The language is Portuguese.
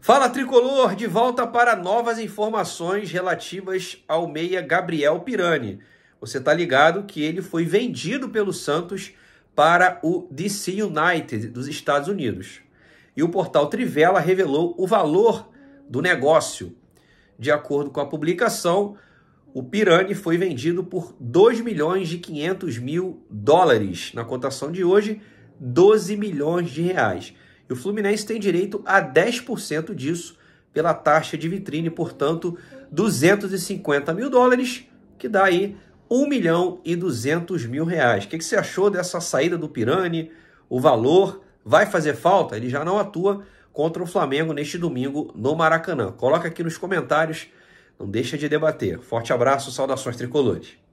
Fala tricolor, de volta para novas informações relativas ao meia Gabriel Pirani. Você tá ligado que ele foi vendido pelo Santos para o DC United dos Estados Unidos. E o portal Trivela revelou o valor do negócio. De acordo com a publicação, o Pirani foi vendido por 2 milhões e 500 mil dólares. Na cotação de hoje, 12 milhões de reais. E o Fluminense tem direito a 10% disso pela taxa de vitrine, portanto, 250 mil dólares, que dá aí 1 milhão e 200 mil reais. O que, você achou dessa saída do Pirani? O valor vai fazer falta? Ele já não atua contra o Flamengo neste domingo no Maracanã. Coloca aqui nos comentários, não deixa de debater. Forte abraço, saudações tricolores.